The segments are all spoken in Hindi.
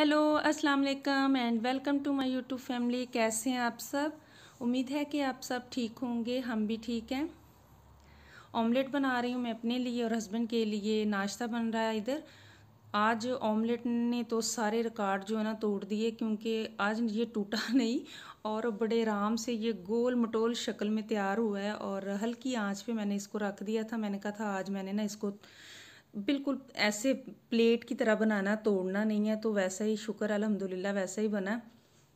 हेलो अस्सलाम वालेकुम and welcome to my YouTube family कैसे हैं आप सब उम्मीद है कि आप सब ठीक होंगे हम भी ठीक हैं ऑमलेट बना रही हूँ मैं अपने लिए और हस्बैंड के लिए नाश्ता बन रहा है इधर आज ऑमलेट ने तो सारे रिकॉर्ड जो है ना तोड़ दिए क्योंकि आज ये टूटा नहीं और बड़े आराम से ये गोल मटोल शक्ल में तैयार हुआ है और हल्की आँच पर मैंने इसको रख दिया था मैंने कहा था आज मैंने ना इसको बिल्कुल ऐसे प्लेट की तरह बनाना तोड़ना नहीं है तो वैसा ही शुक्र अलहमदिल्ला वैसा ही बना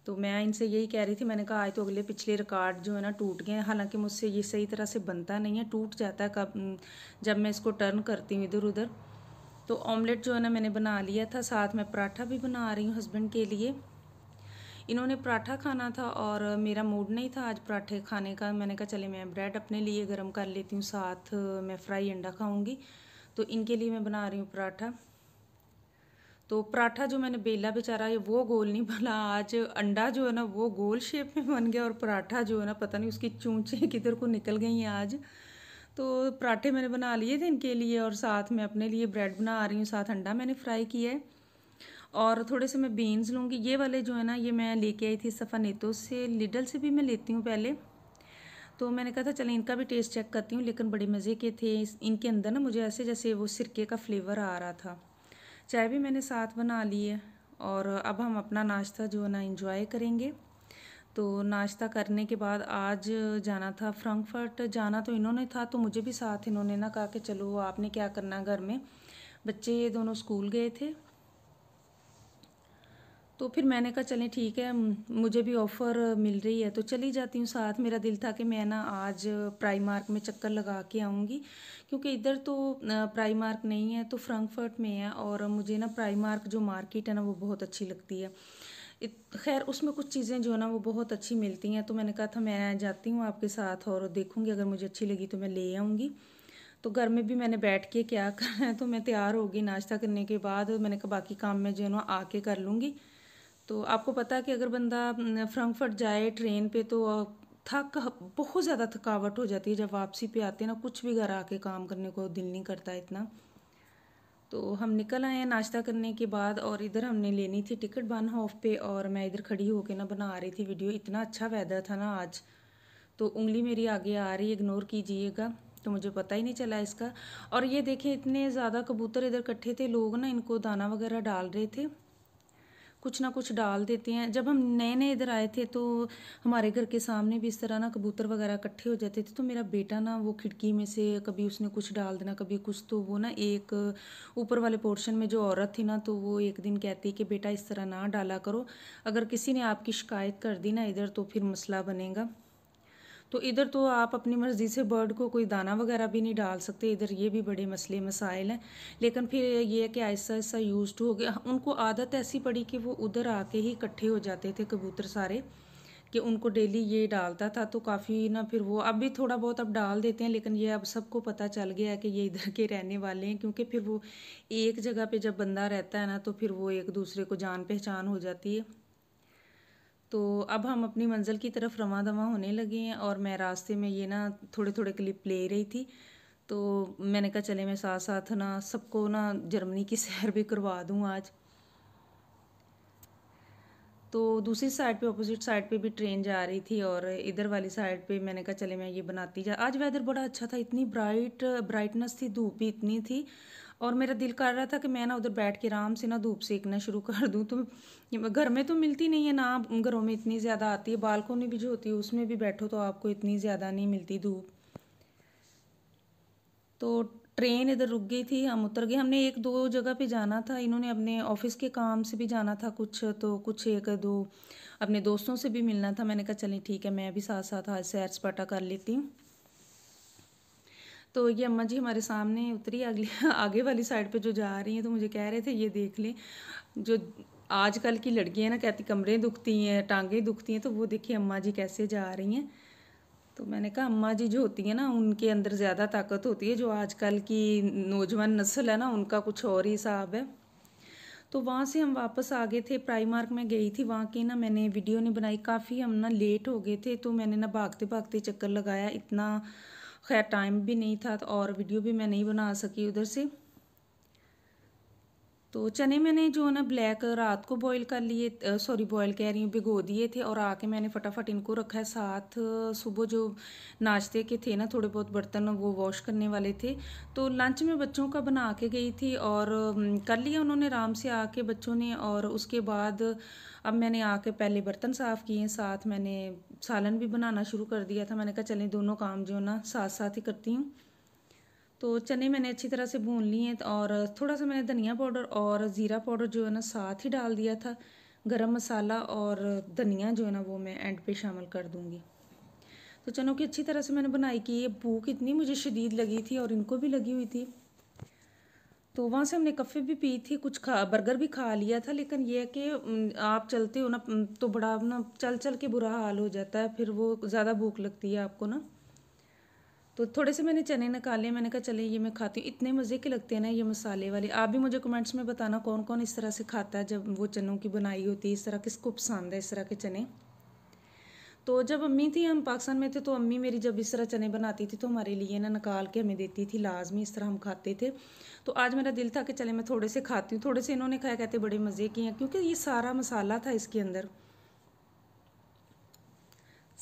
तो मैं इनसे यही कह रही थी मैंने कहा आज तो अगले पिछले रिकॉर्ड जो है ना टूट गए हैं हालांकि मुझसे ये सही तरह से बनता नहीं है टूट जाता है कब जब मैं इसको टर्न करती हूँ इधर उधर तो ऑमलेट जो है ना मैंने बना लिया था साथ में पराठा भी बना रही हूँ हस्बैंड के लिए इन्होंने पराठा खाना था और मेरा मूड नहीं था आज पराठे खाने का मैंने कहा चले मैं ब्रेड अपने लिए गर्म कर लेती हूँ साथ मैं फ्राई अंडा खाऊँगी तो इनके लिए मैं बना रही हूँ पराठा तो पराठा जो मैंने बेला बेचारा ये वो गोल नहीं बना आज अंडा जो है ना वो गोल शेप में बन गया और पराठा जो है ना पता नहीं उसकी चूँचें किधर को निकल गई हैं आज तो पराठे मैंने बना लिए थे इनके लिए और साथ में अपने लिए ब्रेड बना आ रही हूँ साथ अंडा मैंने फ्राई किया है और थोड़े से मैं बीन्स लूँगी ये वाले जो है ना ये मैं लेके आई थी सफा नेतों से लिडल से भी मैं लेती हूँ पहले तो मैंने कहा था चलें इनका भी टेस्ट चेक करती हूँ लेकिन बड़े मज़े के थे इनके अंदर ना मुझे ऐसे जैसे वो सिरके का फ्लेवर आ रहा था चाय भी मैंने साथ बना ली है और अब हम अपना नाश्ता जो है ना इंजॉय करेंगे तो नाश्ता करने के बाद आज जाना था फ्रंकफर्ट जाना तो इन्होंने था तो मुझे भी साथ इन्होंने ना कहा कि चलो आपने क्या करना घर में बच्चे दोनों स्कूल गए थे तो फिर मैंने कहा चलें ठीक है मुझे भी ऑफ़र मिल रही है तो चली जाती हूँ साथ मेरा दिल था कि मैं ना आज प्राइमार्क में चक्कर लगा के आऊँगी क्योंकि इधर तो प्राइमार्क नहीं है तो फ्रैंकफर्ट में है और मुझे ना प्राइमार्क जो मार्केट है ना वो बहुत अच्छी लगती है खैर उसमें कुछ चीज़ें जो है ना वो बहुत अच्छी मिलती हैं तो मैंने कहा था मैं जाती हूँ आपके साथ और देखूँगी अगर मुझे अच्छी लगी तो मैं ले आऊँगी तो घर में भी मैंने बैठ के क्या करना है तो मैं तैयार होगी नाश्ता करने के बाद मैंने कहा बाकी काम मैं जो है ना आके कर लूँगी तो आपको पता है कि अगर बंदा फ्रंकफर्ट जाए ट्रेन पे तो थक बहुत ज़्यादा थकावट हो जाती है जब वापसी पे आते हैं ना कुछ भी घर आके काम करने को दिल नहीं करता इतना तो हम निकल आए हैं नाश्ता करने के बाद और इधर हमने लेनी थी टिकट बन हॉफ पे और मैं इधर खड़ी होकर ना बना रही थी वीडियो इतना अच्छा वेदर था ना आज तो उंगली मेरी आगे आ रही इग्नोर कीजिएगा तो मुझे पता ही नहीं चला इसका और ये देखें इतने ज़्यादा कबूतर इधर इकट्ठे थे लोग ना इनको दाना वगैरह डाल रहे थे कुछ ना कुछ डाल देते हैं जब हम नए नए इधर आए थे तो हमारे घर के सामने भी इस तरह ना कबूतर वगैरह इकट्ठे हो जाते थे तो मेरा बेटा ना वो खिड़की में से कभी उसने कुछ डाल देना कभी कुछ तो वो ना एक ऊपर वाले पोर्शन में जो औरत थी ना तो वो एक दिन कहती कि बेटा इस तरह ना डाला करो अगर किसी ने आपकी शिकायत कर दी ना इधर तो फिर मसला बनेगा तो इधर तो आप अपनी मर्ज़ी से बर्ड को कोई दाना वगैरह भी नहीं डाल सकते इधर ये भी बड़े मसले मसाइल हैं लेकिन फिर ये है कि आहिस्ता आहिस्ता यूज हो गया उनको आदत ऐसी पड़ी कि वो उधर आके ही इकट्ठे हो जाते थे कबूतर सारे कि उनको डेली ये डालता था तो काफ़ी ना फिर वो अब भी थोड़ा बहुत अब डाल देते हैं लेकिन ये अब सबको पता चल गया है कि ये इधर के रहने वाले हैं क्योंकि फिर वो एक जगह पे जब बंदा रहता है ना तो फिर वो एक दूसरे को जान पहचान हो जाती है तो अब हम अपनी मंजिल की तरफ रवा दवा होने लगे हैं और मैं रास्ते में ये ना थोड़े थोड़े क्लिप ले रही थी तो मैंने कहा चले मैं साथ साथ ना सबको ना जर्मनी की सैर भी करवा दूँ आज तो दूसरी साइड पे अपोजिट साइड पे भी ट्रेन जा रही थी और इधर वाली साइड पे मैंने कहा चले मैं ये बनाती जा आज वेदर बड़ा अच्छा था इतनी ब्राइट ब्राइटनेस थी धूप भी इतनी थी और मेरा दिल कर रहा था कि मैं ना उधर बैठ के आराम से ना धूप सेकना शुरू कर दूँ तो घर में तो मिलती नहीं है ना घरों में इतनी ज़्यादा आती है बालकोनी भी जो होती है उसमें भी बैठो तो आपको इतनी ज़्यादा नहीं मिलती धूप तो ट्रेन इधर रुक गई थी हम उतर गए हमने एक दो जगह पे जाना था इन्होंने अपने ऑफिस के काम से भी जाना था कुछ तो कुछ एक दो अपने दोस्तों से भी मिलना था मैंने कहा चलें ठीक है मैं भी साथ साथ आज सैर सपाटा कर लेती हूँ तो ये अम्मा जी हमारे सामने उतरी अगली आगे वाली साइड पे जो जा रही हैं तो मुझे कह रहे थे ये देख लें जो आजकल की लड़कियां ना कहती कमरे दुखती हैं टांगें दुखती हैं तो वो देखिए अम्मा जी कैसे जा रही हैं तो मैंने कहा अम्मा जी जो होती हैं ना उनके अंदर ज़्यादा ताकत होती है जो आजकल की नौजवान नस्ल है ना उनका कुछ और ही हिसाब है तो वहाँ से हम वापस आ गए थे प्राइमार्क में गई थी वहाँ की ना मैंने वीडियो नहीं बनाई काफ़ी हम ना लेट हो गए थे तो मैंने ना भागते भागते चक्कर लगाया इतना खैर टाइम भी नहीं था तो और वीडियो भी मैं नहीं बना सकी उधर से तो चने मैंने जो है ना ब्लैक रात को बॉईल कर लिए सॉरी बॉईल कह रही हूँ भिगो दिए थे और आके मैंने फटाफट इनको रखा है साथ सुबह जो नाश्ते के थे ना थोड़े बहुत बर्तन वो वॉश करने वाले थे तो लंच में बच्चों का बना के गई थी और कर लिया उन्होंने आराम से आके बच्चों ने और उसके बाद अब मैंने आके पहले बर्तन साफ़ किए साथ मैंने सालन भी बनाना शुरू कर दिया था मैंने कहा चलें दोनों काम जो ना साथ साथ ही करती हूँ तो चने मैंने अच्छी तरह से भून लिए हैं और थोड़ा सा मैंने धनिया पाउडर और ज़ीरा पाउडर जो है ना साथ ही डाल दिया था गरम मसाला और धनिया जो है ना वो मैं एंड पे शामिल कर दूँगी तो चनों की अच्छी तरह से मैंने बनाई की ये भूख इतनी मुझे शदीद लगी थी और इनको भी लगी हुई थी तो वहाँ से हमने कफ़े भी पी थी कुछ खा बर्गर भी खा लिया था लेकिन यह है कि आप चलते हो ना तो बड़ा ना चल चल के बुरा हाल हो जाता है फिर वो ज़्यादा भूख लगती है आपको ना तो थोड़े से मैंने चने निकाले मैंने कहा चले ये मैं खाती हूँ इतने मज़े के लगते हैं ना ये मसाले वाले आप भी मुझे कमेंट्स में बताना कौन कौन इस तरह से खाता है जब वो चनों की बनाई होती है इस तरह किसको पसंद है इस तरह के चने तो जब अम्मी थी हम पाकिस्तान में थे तो अम्मी मेरी जब इस तरह चने बनाती थी तो हमारे लिए ना निकाल के हमें देती थी लाजमी इस तरह हम खाते थे तो आज मेरा दिल था कि चले मैं थोड़े से खाती हूँ थोड़े से इन्होंने खाया कहते बड़े मज़े के हैं क्योंकि ये सारा मसाला था इसके अंदर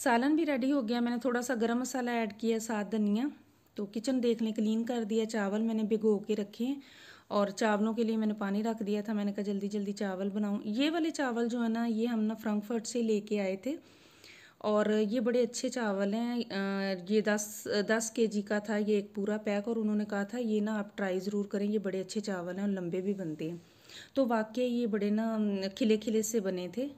सालन भी रेडी हो गया मैंने थोड़ा सा गरम मसाला ऐड किया सात धनिया तो किचन देख लें क्लीन कर दिया चावल मैंने भिगो के रखे हैं और चावलों के लिए मैंने पानी रख दिया था मैंने कहा जल्दी जल्दी चावल बनाऊँ ये वाले चावल जो है ना ये हम ना फ्रंकफर्ट से लेके आए थे और ये बड़े अच्छे चावल हैं ये दस दस के जी का था ये एक पूरा पैक और उन्होंने कहा था ये ना आप ट्राई ज़रूर करें ये बड़े अच्छे चावल हैं और लंबे भी बनते हैं तो वाकई ये बड़े ना खिले खिले से बने थे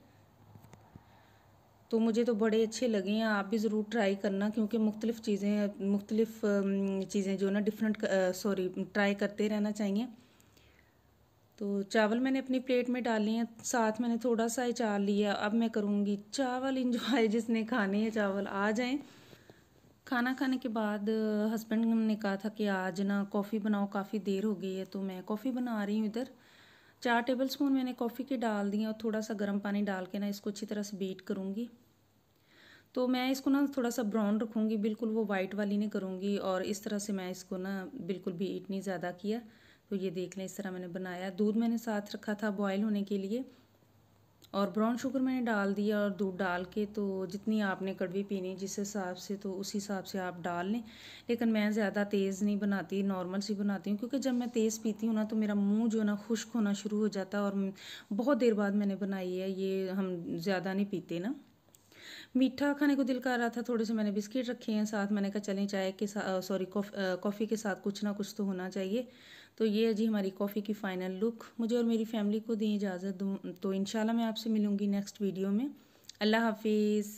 तो मुझे तो बड़े अच्छे लगे हैं आप भी ज़रूर ट्राई करना क्योंकि मुख्तलिफ़ चीज़ें मुख्तलिफ़ चीज़ें जो ना डिफरेंट सॉरी ट्राई करते रहना चाहिए तो चावल मैंने अपनी प्लेट में डाले हैं साथ मैंने थोड़ा सा अचार लिया अब मैं करूँगी चावल इंजॉय जिसने खाने हैं चावल आ जाए खाना खाने के बाद हस्बैंड ने कहा था कि आज ना कॉफ़ी बनाओ काफ़ी देर हो गई है तो मैं कॉफ़ी बना रही हूँ इधर चार टेबल स्पून मैंने कॉफ़ी के डाल दिए और थोड़ा सा गर्म पानी डाल के ना इसको अच्छी तरह से बीट करूँगी तो मैं इसको ना थोड़ा सा ब्राउन रखूँगी बिल्कुल वो वाइट वाली नहीं करूँगी और इस तरह से मैं इसको ना बिल्कुल भी ईट नहीं ज़्यादा किया तो ये देख लें इस तरह मैंने बनाया दूध मैंने साथ रखा था बॉयल होने के लिए और ब्राउन शुगर मैंने डाल दिया और दूध डाल के तो जितनी आपने कड़वी पीनी जिस हिसाब से तो उसी हिसाब से आप डाल लें लेकिन मैं ज़्यादा तेज़ नहीं बनाती नॉर्मल सी बनाती हूँ क्योंकि जब मैं तेज़ पीती हूँ ना तो मेरा मुंह जो है ना खुश्क होना शुरू हो जाता है और बहुत देर बाद मैंने बनाई है ये हम ज़्यादा नहीं पीते ना मीठा खाने को दिल कर रहा था थोड़े से मैंने बिस्किट रखे हैं साथ मैंने कहा चलें चाय के साथ सॉरी कॉफ़ी के साथ कुछ ना कुछ तो होना चाहिए तो ये है जी हमारी कॉफ़ी की फ़ाइनल लुक मुझे और मेरी फैमिली को दी इजाज़त दूँ तो इन मैं आपसे मिलूँगी नेक्स्ट वीडियो में अल्लाह हाफिज़